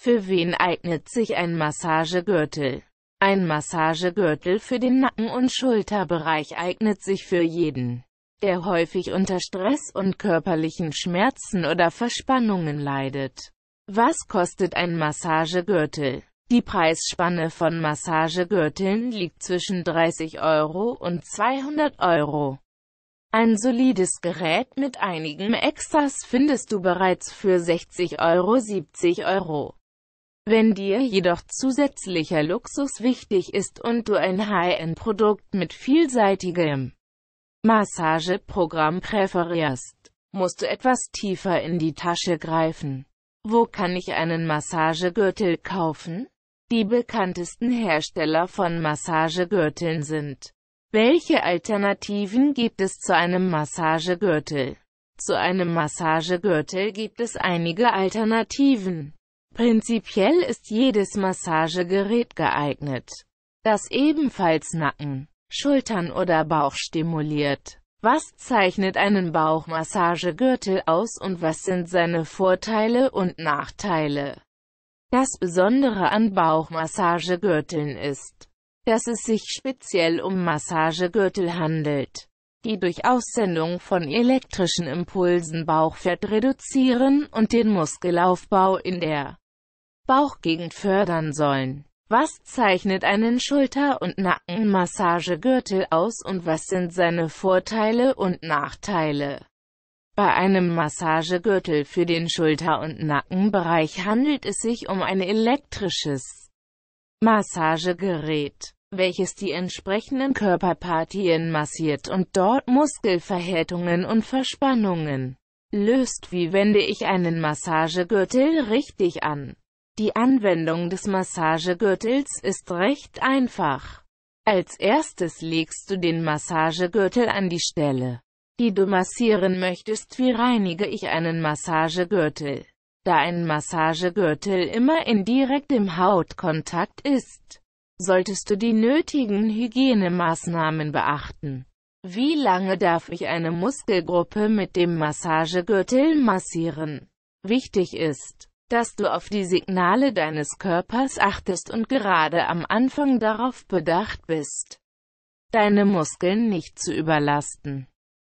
Für wen eignet sich ein Massagegürtel? Ein Massagegürtel für den Nacken- und Schulterbereich eignet sich für jeden, der häufig unter Stress und körperlichen Schmerzen oder Verspannungen leidet. Was kostet ein Massagegürtel? Die Preisspanne von Massagegürteln liegt zwischen 30 Euro und 200 Euro. Ein solides Gerät mit einigen Extras findest du bereits für 60 Euro 70 Euro. Wenn dir jedoch zusätzlicher Luxus wichtig ist und du ein High-End-Produkt mit vielseitigem Massageprogramm präferierst, musst du etwas tiefer in die Tasche greifen. Wo kann ich einen Massagegürtel kaufen? Die bekanntesten Hersteller von Massagegürteln sind. Welche Alternativen gibt es zu einem Massagegürtel? Zu einem Massagegürtel gibt es einige Alternativen. Prinzipiell ist jedes Massagegerät geeignet, das ebenfalls Nacken, Schultern oder Bauch stimuliert. Was zeichnet einen Bauchmassagegürtel aus und was sind seine Vorteile und Nachteile? Das Besondere an Bauchmassagegürteln ist, dass es sich speziell um Massagegürtel handelt, die durch Aussendung von elektrischen Impulsen Bauchfett reduzieren und den Muskelaufbau in der Bauchgegend fördern sollen. Was zeichnet einen Schulter- und Nackenmassagegürtel aus und was sind seine Vorteile und Nachteile? Bei einem Massagegürtel für den Schulter- und Nackenbereich handelt es sich um ein elektrisches Massagegerät, welches die entsprechenden Körperpartien massiert und dort Muskelverhärtungen und Verspannungen löst. Wie wende ich einen Massagegürtel richtig an? Die Anwendung des Massagegürtels ist recht einfach. Als erstes legst du den Massagegürtel an die Stelle, die du massieren möchtest. Wie reinige ich einen Massagegürtel? Da ein Massagegürtel immer in direktem Hautkontakt ist, solltest du die nötigen Hygienemaßnahmen beachten. Wie lange darf ich eine Muskelgruppe mit dem Massagegürtel massieren? Wichtig ist, dass du auf die Signale deines Körpers achtest und gerade am Anfang darauf bedacht bist, deine Muskeln nicht zu überlasten.